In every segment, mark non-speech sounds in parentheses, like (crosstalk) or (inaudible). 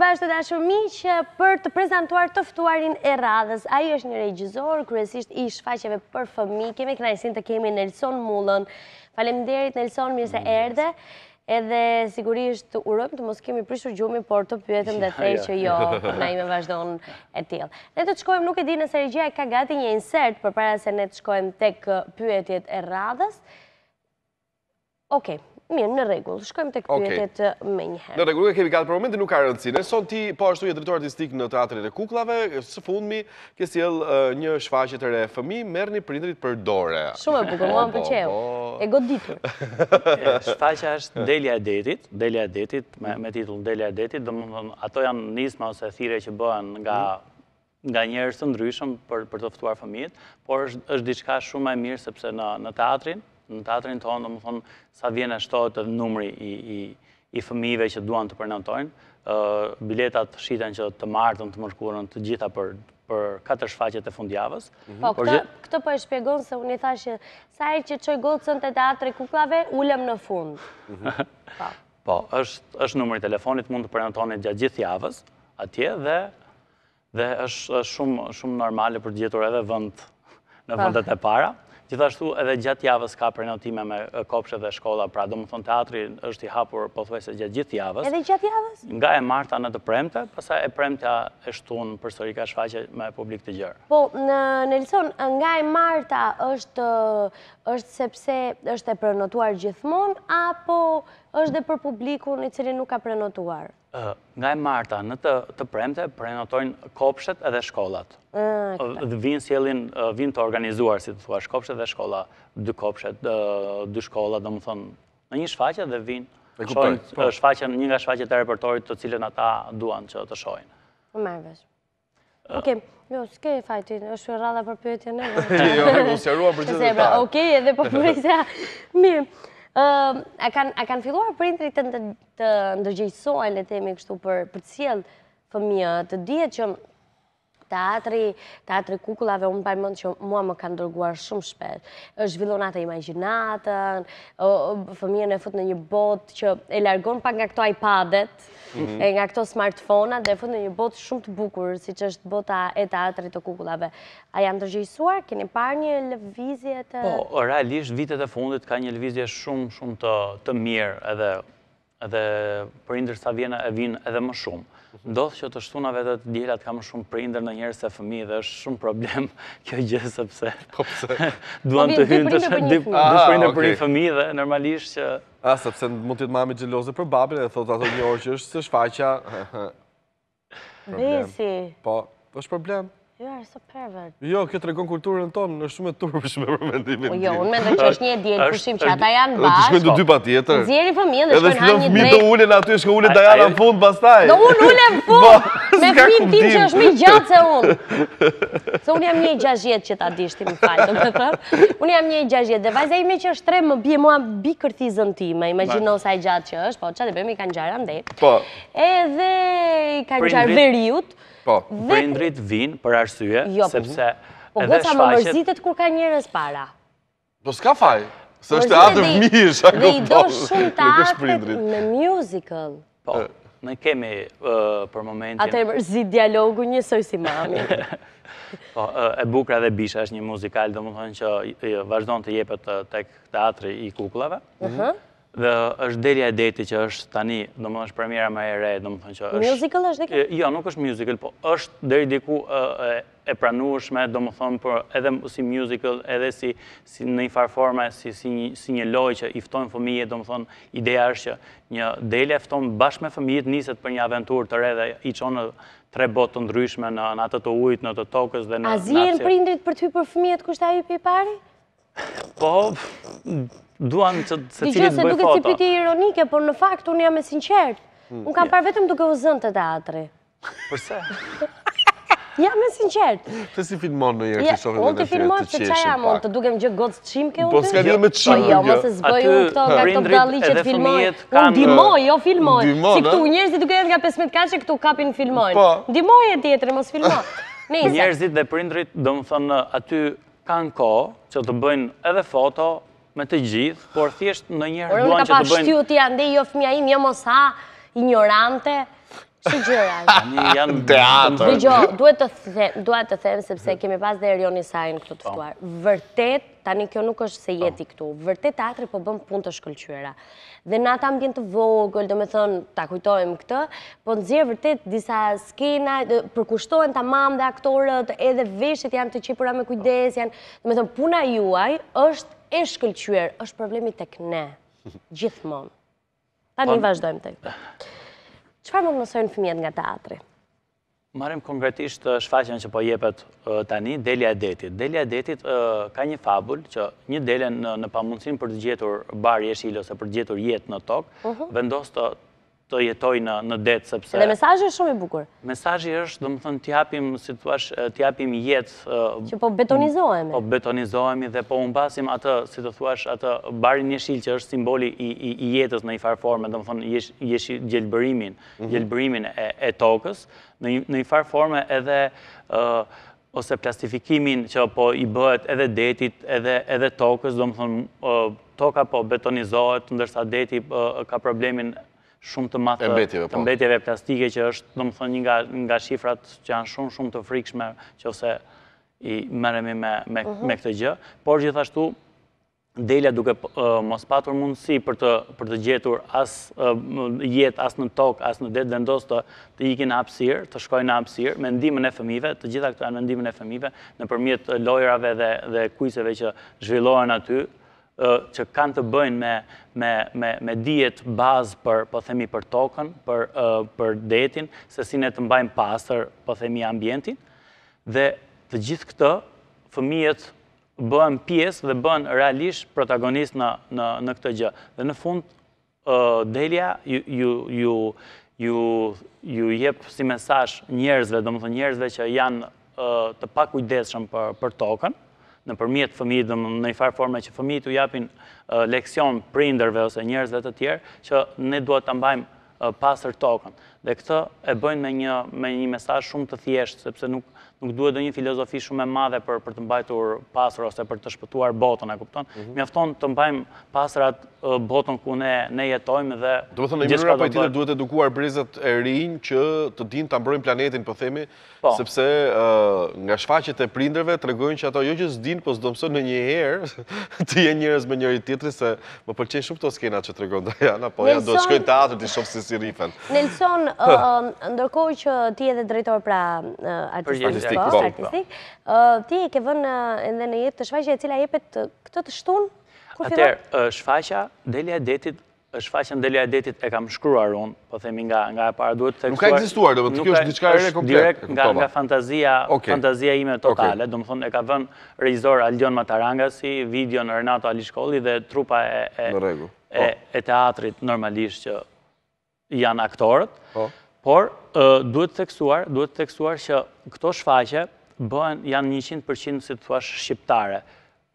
gjithbashtë të dashur miqë për të prezentuar tëftuarin e radhës. Ajo është një regjizor, kërësisht i shfaqeve për fëmi. Kemi knajsin të kemi Nelson Mullën. Falem derit, Nelson, mirëse erde. Edhe sigurisht të urojmë të mos kemi prishur gjumi, por të pyetëm dhe thej që jo, na ime vazhdojnë e tjelë. Ne të të shkojmë nuk e di nëse regjia e ka gati një insert për para se ne të shkojmë tek pyetjet e radhës. Okej. Mirë, në regullë, shkojmë të këpjetet me njëherë. Në regullë, kemi gatë për momentin, nuk ka rëndësine. Son ti, po ashtu i e artistik në teatrin e kuklave, së fundmi, kësë jelë një shfaqet e re fëmi, mërë një prindrit për dore. Shumë e bukur, mua më për po, po. e goditur. Shfaqa është Delia Detit, Delia Detit, me titull Delia Detit, dhe ato janë nisma ose thire që bëhen nga mhm. nga njerës të ndryshëm për të fëtuar fëmijit, por është diçka shumë e mirë sepse në teatrin, në teatrin tonë, do më thonë, sa vjene shtohet të numri i fëmive që duan të përnëtojnë, biletat të shiten që të martën, të mërkurën, të gjitha për për katër shfaqet e fundjavës. Mhm. Po, këtë për po e shpjegon se unë i thashë, sa e që qoj gotë të teatre kuklave, ulem në fund. Mhm. Po, po është numri i telefonit, mund të përnatoni gjatë gjithë javës, atje dhe është shumë normali për gjithur edhe vënd në po. vëndet e para. Gjithashtu edhe gjatë javës ka prenotime me kopshe dhe shkolla, pra do më thonë teatri është i hapur, po se gjatë gjithë javës. Edhe gjatë javës? Nga e marta në të premte, pasa e premte e shtunë në ka shfaqe me publik të gjërë. Po, në lison, nga e marta është sepse është e prenotuar gjithmon, apo është dhe për publiku i cili nuk ka prenotuar? Nga e marta, në të premte, prenotojnë kopshet edhe shkollat. Dhe vinë sielin, vinë të organizuar, si të thua, shkopshet dhe shkolla, dy kopshet, dy shkolla, dhe më thonë, në një shfaqet dhe vinë, po. shfaqen një nga shfaqet të repertorit të cilën ata duan që të shojnë. Në po, mërëvesh. Oke, jo, s'ke e fajtin, është rrada për përpjëtje në. Jo, e më për gjithë dhe ta. Oke, edhe për po përrejtja. (laughs) Mirë. A kanë filluar për të ndërgjëjsojnë, le temi kështu për cilë fëmijë, të dhjetë që teatri, teatri kukullave, unë pa imëndë që mua më kanë dërguar shumë shpesh. është vilonat e imaginatën, fëmijën e fut në një bot që e largon pa nga këto iPadet, mhm. e nga këto smartphone-at, dhe fut në një bot shumë të bukur, si që është bota e teatri të kukullave. A janë të gjëjsuar? Keni par një lëvizje të... Po, realisht, vitet e fundit ka një lëvizje shumë, shumë të mirë edhe për indrës të vjena e vinë edhe më shumë ndodhë që të shtuna vetë të djelat ka më shumë prinder në njerës e fëmi dhe është shumë problem (laughs) kjo gjithë sepse (laughs) po, (laughs) duan po, të hynë të shprinder për një ah, fëmi dhe normalisht që... A, ah, sepse mund të jetë mami gjelozë për babin dhe thotë ato një orë që është shfaqa... Vesi... Po, është problem pervert. Jo, kjo të regon kulturën tonë, është shumë e turpëshme për mendimin tjetë. Po jo, unë mendoj që është një djelë përshim që ata janë bashkë. Dhe të shkojnë të dy pa tjetër. Zjeri fëmijë dhe shkojnë ha një drejtë. Edhe shkojnë fëmijë do ullin aty, shkojnë ullin Dajana në fundë pastaj. Do unë ullin fundë! (laughs) fëmin tim që është i gjatë se unë. (laughs) Se unë jam një i gjashjet që ta dishti më falë, më Unë jam një i gjashjet, dhe vajzaj me që është tre më bje mua bi kërtizën ti, me imagino sa i gjatë që është, po që të bëjmë i kanë gjarë ndetë. Po. E dhe i kanë gjarë veriut. Po, prindrit vinë për arsye, jo, po. sepse po, edhe shfaqet... Po, po, më mërzitet po, po, po, po, po, Së është atë mishë, a këpëtoj. Dhe i do po. shumë të atët me musical. Po, Në kemi për momentin... Ate zi dialogu njësoj si mami. (laughs) Po, E Bukra dhe Bisha është një muzikal, dhe më thënë që vazhdojnë të jepet tek teatri i kuklave. Mhm dhe është derja e deti që është tani, do më është premjera ma e re, do më thënë që është... Musical është dhe kërë? Jo, nuk është musical, po është deri diku e pranushme, do më thënë, për edhe si musical, edhe si në i farë si një loj që iftojnë fëmijet, do më thënë, ideja është që një delja iftojnë bashkë me fëmijet niset për një aventur të redhe, i qonë në tre botë të ndryshme në atë të ujtë, në të tokës dhe në... A zirën prindrit për ty për fëmijet kushtaj i pipari? Po, duan se cilin bëj foto. Dijon se duke si piti ironike, por në fakt unë jam e sinqert. Hmm. Unë kam parë vetëm duke u zënë të teatri. Përse? (laughs) Jam me sinqertë. Të si filmon në jërë që shohin dhe në fjetë të qeshin Unë të filmon që qaja mund të duke më gjë gocë të qimke po, unë të gjë. Po s'ka një me qimë një. Po jo, mëse zbëj unë këto nga këto dali që të filmojnë. Unë dimoj, jo filmojnë. Dimoj, në? Si këtu njerëzit duke jetë nga 15 kaqe, këtu kapin filmojnë. Po. Dimoj e tjetëri, mos filmojnë. (laughs) Njerëzit dhe prindrit, do më thënë, aty kanë ko që të bëjnë edhe foto, me të gjithë, por thjesht në njerë duan që të bëjnë... Por unë ka pa shtju t'i andi, jo fëmija im, jo mos ha, ignorante, që gjëra? (laughs) Në teatër. Dhe gjo, duhet të themë, sepse kemi pas dhe Erioni Sajnë këtu të po. fëtuar. Vërtet, tani kjo nuk është se jeti po. këtu, vërtet teatri po bëm pun të shkëllqyra. Dhe në ata mbjën të vogël, dhe me thënë, ta kujtojmë këtë, po në zirë vërtet disa skena, përkushtohen ta mamë dhe aktorët, edhe veshët janë të qipura me kujdes, janë, do me puna juaj është e shkëllqyër është problemi (laughs) të këne, gjithmon. Ta një vazhdojmë të këtë. Qëfar më të mësojnë fëmijet nga teatri? Marim konkretisht uh, shfaqen që po jepet uh, tani, Delia Detit. Delia Detit uh, ka një fabull që një delen në pamunësin për të gjetur barë jeshilo se për të gjetur jetë në tokë, mhm. vendos të të jetoj në detë, sepse... Dhe mesajë është shumë i bukur. Mesajë është, dhe më thënë, t'japim situash, t'japim jetë... Që po betonizohemi. Po betonizohemi dhe po unë basim atë, si të thuash, atë barin një shilë që është simboli i jetës në i farëforme, dhe më thënë, jeshi gjelëbërimin, mhm. gjelëbërimin e tokës, në i farëforme edhe ose plastifikimin që po i bëhet edhe detit, edhe tokës, do më toka po betonizohet, ndërsa deti ka problemin shumë të matë po. të mbetjeve plastike që është, do më thonë, nga shifrat që janë shumë shumë të frikshme që ose i mëremi mhm. me këtë gjë. Por gjithashtu, Delja duke mos patur mundësi për të gjetur jet as në tokë, as në detë, dhe ndos të ikin apsirë, të shkojnë apsirë, me ndimën e fëmive, të gjitha këto janë me ndimën e fëmive, në përmjet lojrave dhe kujseve që zhvillohen aty, që kanë të bëjnë me dijet bazë për, po themi, për tokën, për detin, se si ne të mbajnë pasër, po themi, ambientin. Dhe të gjithë këto, fëmijët bëhen pjesë dhe bëhen realisht protagonist në këtë gjë. Dhe në fund, Delia ju ju jepë si mesash njerëzve, dhe më të njerëzve që janë të pakujdeshëm për token, në përmjetë fëmijit dhe në i farë forme që fëmijit u japin leksion prinderve ose njerëzve dhe të tjerë, që ne duhet të mbajmë pasër tokën dhe këtë e bëjnë me një me një mesazh shumë të thjeshtë, sepse nuk nuk duhet do një filozofi shumë e madhe për për të mbajtur pastër ose për të shpëtuar botën, e kupton? Mhm. Mjafton të mbajmë pastrat botën ku ne ne jetojmë dhe do të thonë një mënyrë apo tjetër duhet të edukuar brezat e rinj që të dinë ta mbrojnë planetin, po themi, po. sepse nga shfaqjet e prindërve tregojnë që ato jo që s'din, po s'do mëson në një herë (laughs) të jenë njerëz me njëri tjetrin se më pëlqejnë shumë këto skena që tregon Diana, po ja do të shkojnë teatri të shoh si si rifen. Nelson ndërkohë që ti edhe drejtor pra artistik, po, po. ti e ke vënë edhe në jetë të shfaqe e cila jepet këtë të shtunë? Atër, shfaqja, delja e detit, shfaqja në delja e detit e kam shkruar unë, po themi nga e para duhet të tekstuar. Nuk ka existuar, dhe më të kjo është diçka është direkt nga fantazia, fantazia ime totale, do më thunë e ka vënë rejizor Aldion Matarangasi, video në Renato Alishkolli dhe trupa e po. teatrit normalisht që janë aktorët, po. por duhet të duhet teksuar që këto shfaqe janë 100% si të thuash shqiptare,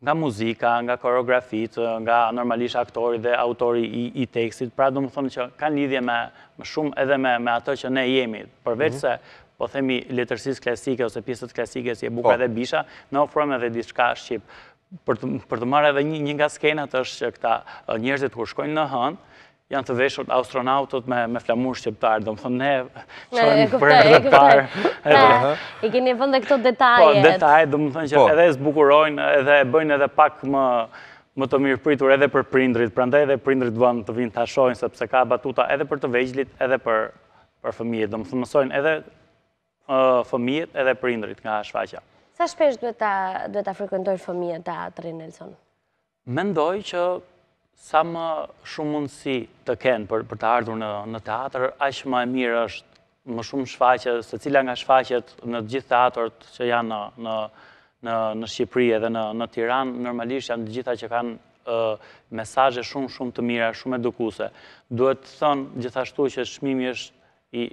nga muzika, nga koreografit, nga normalisht aktori dhe autori i tekstit, pra du më thonë që kanë lidhje me shumë edhe me ato që ne jemi, përveç mhm. se po themi letërsis klasike ose pjesët klasike si e buka po. dhe bisha, në ofrojmë edhe diska shqip. Për të marrë edhe një nga skenat është që këta njerëzit kur shkojnë në hënë, janë të veshur astronautët me flamur shqiptarë, dhe po, më thënë ne, qërën për dhe parë. I keni vënde këto detajet. Po, detajet, dhe më thënë që edhe zbukurojnë, edhe bëjnë edhe pak më të mirë pritur edhe për prindrit, prandaj edhe prindrit duan të vinë të ashojnë, sepse ka batuta edhe për të vejgjlit, edhe për fëmijet, dhe më thënë mësojnë edhe fëmijet edhe prindrit nga shfaqa. Sa shpesh duhet të frekuentojnë fëmijet të atërin, Nelson? Mendoj që sa më shumë mundësi të kenë për të ardhur në teatrë, a më e mirë është më shumë shfaqet, se cila nga shfaqet në gjithë teatrët që janë në Shqipëri edhe në Tiranë, normalisht janë gjitha që kanë mesaje shumë shumë të mira, shumë edukuse. Duhet të thënë gjithashtu që shmimi është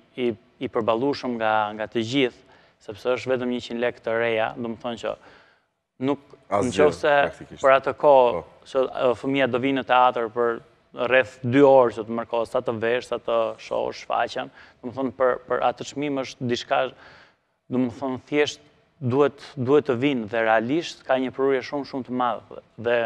i përbalushëm nga të gjithë, sepse është vedëm 100 lek të reja, dhe më thonë që nuk në qovë se për atë ko, po. fëmija do vinë në teatrë për rreth 2 orë, që të mërkohë, sa të vesh, sa të shohë, shfaqen, dhe më thonë, për atë të shmim është dishka, dhe më thonë, thjesht duhet të vinë, dhe realisht ka një përurje shumë shumë të madhë, dhe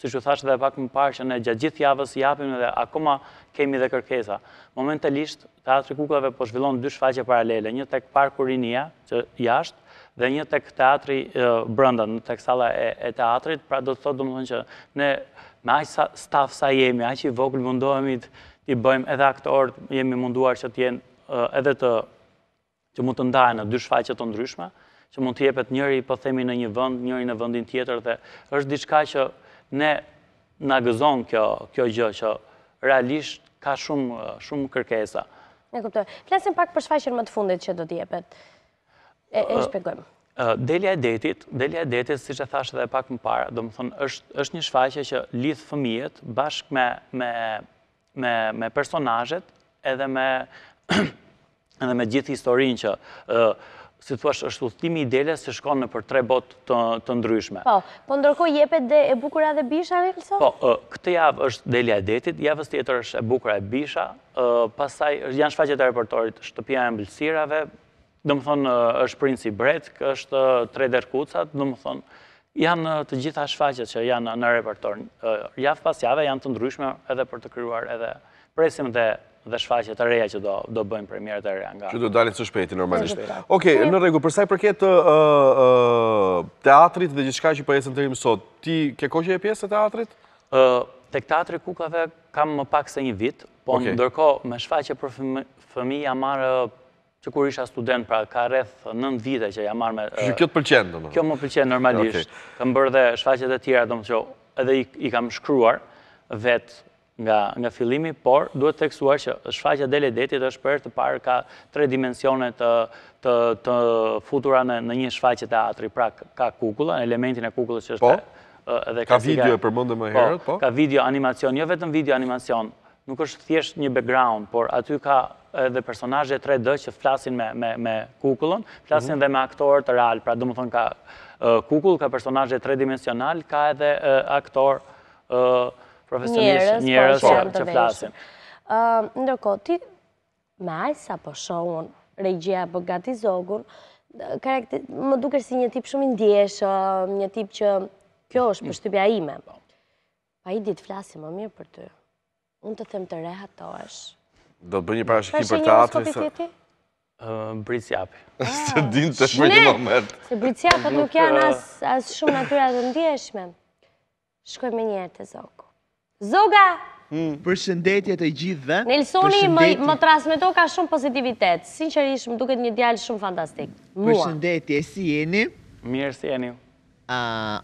si që thashtë dhe pak më parë, që ne gjatë gjithë javës japim dhe akoma kemi dhe kërkesa. Momentalisht, teatri kukave po zhvillon dy shfaqe paralele, një tek parkurinia, që jashtë, dhe një tek teatri brënda, në tek sala e teatrit, pra do të thotë, do më që ne me aqë staf sa jemi, aqë i voglë mundohemi të i bëjmë edhe aktorët, jemi munduar që të jenë edhe të, që mund të ndajë në dy shfaqet të ndryshme, që mund të jepet njëri, po themi në një vënd, njëri në vëndin tjetër, dhe është diçka që ne në gëzon kjo gjë, që realisht ka shumë kërkesa. Ne kërtoj, flasim pak për shfaqet më të fundit që do t'jepet, e shpegojmë. Delja e detit, delja e detit, si që thashtë dhe pak më parë, do më thonë, është një shfaqe që lidhë fëmijet bashkë me personajet (clears throat) edhe me gjithë historin që, si të thua, është uthtimi i delja që shkonë në për tre botë të ndryshme. Po, po ndërko jepet dhe e bukura dhe bisha, në Po, këtë javë është delja e detit, javës tjetër është e bukura e bisha, pasaj janë shfaqe të reportorit, shtëpia e mbëlsirave, do më thonë, është princë i bret, është treder kucat, do më thonë, janë të gjitha shfaqet që janë në repertor. Jafë pas jave janë të ndryshme edhe për të kryuar edhe presim dhe dhe shfaqe të reja që do bëjmë premier të reja nga... Që do dalit së shpejti, normalisht. Oke, në regu, përsa i përket teatrit dhe gjithë shka që për po jesën të rrimë sot, ti ke koqe e pjesë të teatrit? Tek teatrit kukave kam më pak se një vit, po ndërko me shfaqe për fëmija marë që kur isha student, pra ka rreth 9 vite që jam marrë me... Që kjo të pëlqenë, do më? Kjo më pëlqenë normalisht. Kam bërë dhe shfaqet e tjera, do më që edhe i kam shkruar vetë nga filimi, por duhet të eksuar që shfaqet dele detit është për të parë ka tre dimensionet të futura në një shfaqet e atri. Pra ka kukula, elementin e kukullës që është... Po. Ka video e përmëndë më herët, po, po? Ka video animacion, jo vetëm video animacion, nuk është thjesht një background, por aty ka dhe personajët 3D që flasin me kukullon, flasin mhm. dhe me aktorë të real. Pra, du më ka kukull, ka personajët 3D-dimensional, ka edhe aktorë profesionistë njërës po, që flasin. Ndërko, ti me ajsa po shohun, regjia po gati zogun, më duke si një tip shumë indjesh, një tip që kjo është për shtypja ime. Po. Pa i ditë flasin më mirë për të Unë të them të rehatoash, Do të bërë një parashikim për teatri? Pa shenjë në Brici Api. (laughs) Ah, se din të shme një moment. Se Brici Api nuk janë asë shumë natyra dhe ndjeshme. Shkoj me njerë të Zogu. Zoga! Hmm. Për shëndetje të dhe... Nelsoni më trasmeto ka shumë pozitivitet. Sinqerisht, më duket një djallë shumë fantastik. Për shëndetje, si jeni? Mirë, si jeni.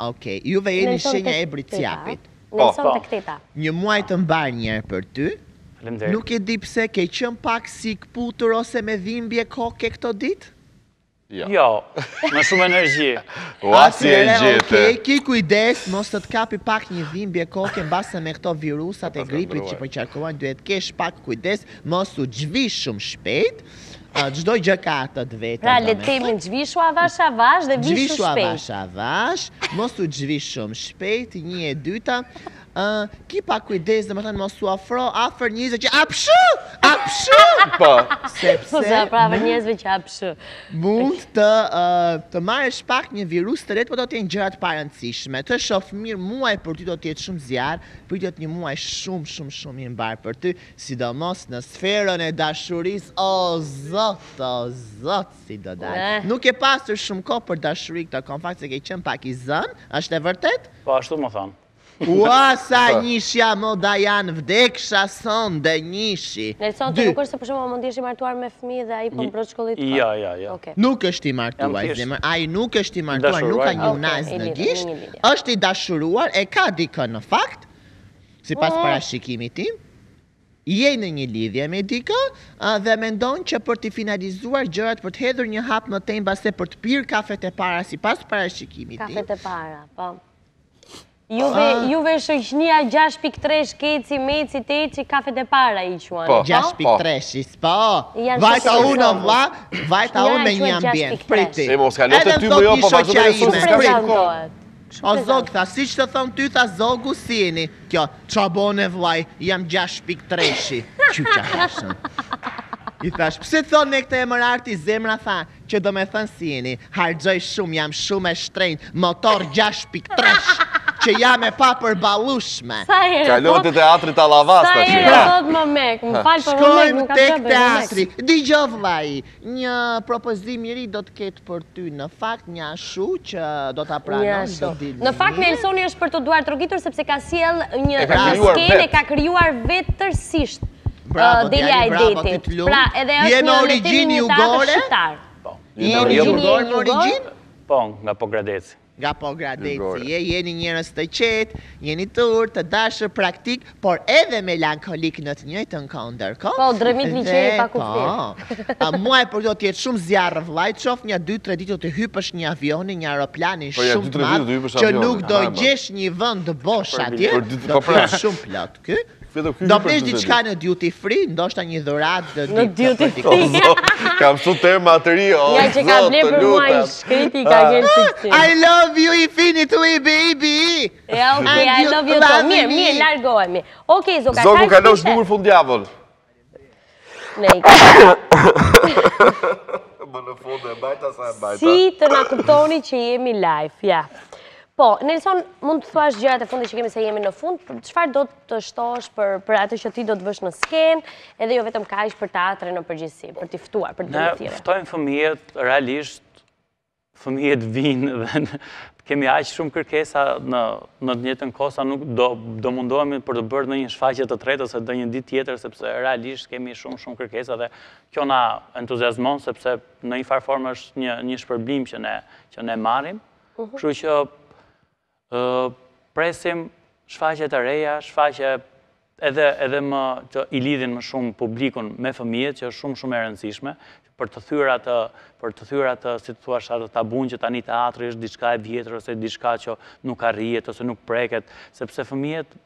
Okej, juve jeni shenja e Brici Apit. Nelson po, po. Një muaj të mbar njerë për ty. Nuk e di pse ke qen pak si këputur ose me dhimbje koke këto ditë? Jo. Jo. Me shumë energji. (laughs) Ua e gjete. Okay, kujdes, mos të kapi pak një dhimbje në mbase me këto virusat e gripit që përqarkovan, duhet të kesh pak kujdes, mos u gjvish shumë shpejt. Gjdoj çdo gjë ka ato të vetën. Pra le të themi zhvishu avash avash dhe vishu shpejt. Gjvishu avash avash, mos u gjvish shumë shpejt, një e dyta ki pa kujdes dhe më thënë mos u afro afër njerëzve që apshu apshu po, po sepse Po, të afro njerëzve që apshu mund të të marrësh pak një virus të ret po do të jenë gjëra të parancishme të shoh mirë muaj por ti do të jetë shumë zjarë, për ty do të një muaj shumë shumë shumë i mbar për ty sidomos në sferën e dashurisë o zot o zot si do dal eh. nuk e pasur shumë kohë për dashuri të konfakt se ke qen pak i zën është e vërtet po ashtu më thon Ua sa (laughs) po. moda më da janë vdekësha sonë dhe njishi Nelson, të nuk është se përshumë o mundi është i martuar me fmi dhe aji për mbrot shkollit të pa Nuk është i martuar, zemër, aji nuk është i martuar, nuk ka një nazë në gjishë është i dashuruar, e ka dikën në fakt, si pas mm. para shikimi tim Je në një lidhje me diko dhe me ndonë që për t'i finalizuar gjërat për t'hedhur një hap më tem base për pirë kafet e para si pas parashikimi ti. Kafet e para, po. Juve ah. shëshnia 6.3 shkeci, meci, teci, kafe dhe para i quen. Po, 6.3 shkeci, po. po. Vajta unë, vla, vajta unë me një ambjent, priti. E mos ka të ty më jo, po vazhdo dhe sësë ka shkohet. O zogë, tha, si që të thonë ty, tha, zogë u sieni. Kjo, qabone vlaj, jam 6.3 shkeci. Qyqa hashën. I thash, pse të thonë ne këte e mërë arti, zemra tha, që do me thënë sieni, hargjoj shumë, jam shumë e shtrejnë, motor 6.3 shi që jam e pa për balushme. Kalon të teatri të lavas të që. Sa e rëtot më mek, më falë për më mek, më ka të bërë më mek. Di gjovlaj, një propozim njëri do të ketë për ty në fakt një ashu që do të apranon të dilë. Në fakt me Elsoni është për të duar të rogitur sepse ka siel një skejn e ka kryuar vetë tërsisht. Bravo, uh, të jaj, Pra, edhe është një letimin një datë shqiptarë. Jemi Po, nga nga po je, jeni njërës të qetë, jeni të urë, të dashër praktik, por edhe melankolik në të njëjtë në kondër, ko? Po, drëmit një qeri pa po, kuftir. Po, muaj për do tjetë shumë zjarë vlajtë, qof një dy të ditë të hypësh një avioni, një aeroplani po, shumë të madhë, që nuk do gjesh një vënd bosh atje, do të shumë platë, kë? Do pesh diçka në duty free, ndoshta një dhuratë në duty free. (laughs) Oh, kam shumë terma të ri, të oh, lutëm. Ja që ka ble për mua i shkriti, ka ah. gjelë të të I love you infinitely, baby! Ja, I love you too. Mirë, mirë, largohemi. Okej, zoka, ka kështë... Zoku, ka në është fundjavën. Ne, i ka... (laughs) Më në fund e bajta sa e bajta. Si të nga kuptoni që jemi live, ja. Po, Nelson, mund të thuash gjërat e fundi që kemi se jemi në fund, qëfar do të shtosh për atë që ti do të vësh në sken, edhe jo vetëm ka ishtë për teatre në përgjithsi, për t'i ftuar, për të tjere? Ne ftojmë fëmijet, realisht, fëmijet vinë dhe (laughs) kemi aqë shumë kërkesa në të njëtën kosa, nuk do mundohemi për të bërë në një shfaqet të tretë, ose dhe një dit tjetër, sepse realisht kemi shumë shumë kërkesa dhe kjo na entuziasmon, sepse në një farë formë është një shpërblim që ne marim, shu që presim shfaqe të reja, shfaqe edhe edhe më që i lidhin më shumë publikun me fëmijët, që është shumë shumë e rëndësishme, për të thyra të, për të thyra të, si të thua shatë të tabun që tani teatri është diçka e vjetër, ose diçka që nuk arrijet, ose nuk preket, sepse fëmijët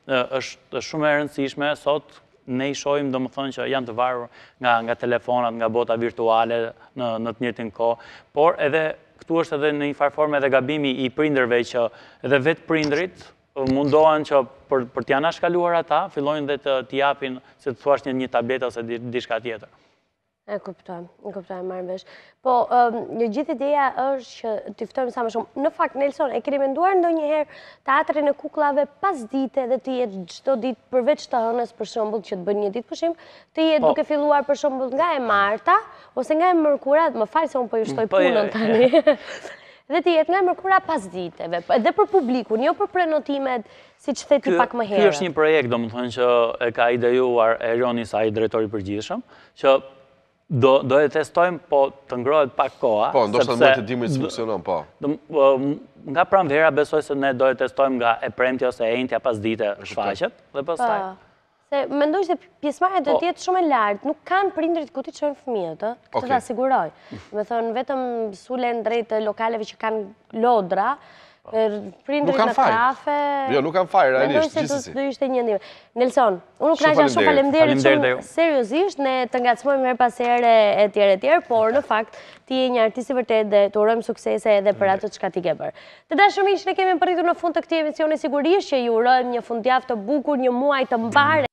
është shumë e rëndësishme, sot ne i shojmë do më thënë që janë të varur nga, nga telefonat, nga bota virtuale në, në të njëtën ko, por edhe këtu është edhe në një farforme edhe gabimi i prinderve që edhe vetë prindrit uh, mundohen që për t'ja nashkaluar ata, fillojnë dhe t'japin, se të thuash një tableta ose dishka tjetër. E kuptoj, e kuptoj, marrë vesh. Po, një gjithë ideja është që të iftojmë sa më shumë. Në fakt, Nelson, e kiri menduar ndo njëherë teatrin e kuklave pas dite dhe të jetë gjithdo ditë përveç të hënës për shumbull që të bënë një ditë pëshim, të jetë po. duke filluar për shumbull nga e Marta, ose nga e Mërkurat, më falë se unë po ju shtoj mm, po, punën tani. (laughs) Dhe të jetë nga e mërkura pas diteve, dhe për publiku, një jo për prenotimet, si që theti pak më herë. Kjo është një projekt, do më thënë që e ka ideuar Erjoni sa i drejtori përgjithshëm, që Do e testojmë, po të ngrojët pak koha. Po, ndoshtë të mëjtë të dimë i si funksionon, po. po nga pram vera besoj se ne do e testojmë nga e premti ose e entja pas dite shfaqet, dhe pas taj. Se mendoj që pjesmarja do po. tjetë shumë e lartë, nuk kanë prindrit ku ti në fëmijët, këtë të asiguroj. Me thënë, vetëm sulen drejtë lokaleve që kanë lodra, prindrit në kafe. Jo, nuk kam fajrë, realisht, gjithësi. Në ishte një ndime. Nelson, unë nuk rajshan shumë palemderi që seriosisht, ne të nga të smojmë herë pasere e tjere e por në fakt, ti e një artisi vërtet dhe të urojmë suksese edhe për ato që ka ti gebër. Të da shumë ishë, ne kemi përritur në fund të këti emisioni sigurisht që ju urojmë një fundjaf të bukur, një muaj të mbare.